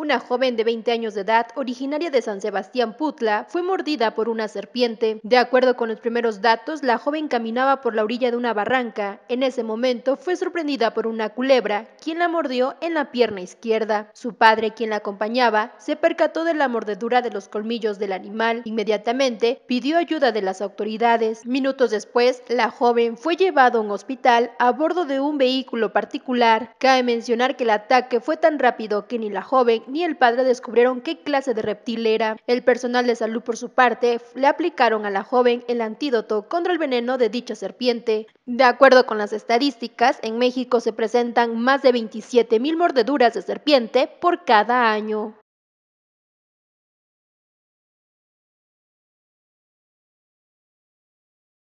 Una joven de 20 años de edad, originaria de San Sebastián Putla, fue mordida por una serpiente. De acuerdo con los primeros datos, la joven caminaba por la orilla de una barranca. En ese momento fue sorprendida por una culebra, quien la mordió en la pierna izquierda. Su padre, quien la acompañaba, se percató de la mordedura de los colmillos del animal. Inmediatamente pidió ayuda de las autoridades. Minutos después, la joven fue llevada a un hospital a bordo de un vehículo particular. Cabe mencionar que el ataque fue tan rápido que ni la joven ni el padre descubrieron qué clase de reptil era. El personal de salud, por su parte, le aplicaron a la joven el antídoto contra el veneno de dicha serpiente. De acuerdo con las estadísticas, en México se presentan más de mil mordeduras de serpiente por cada año.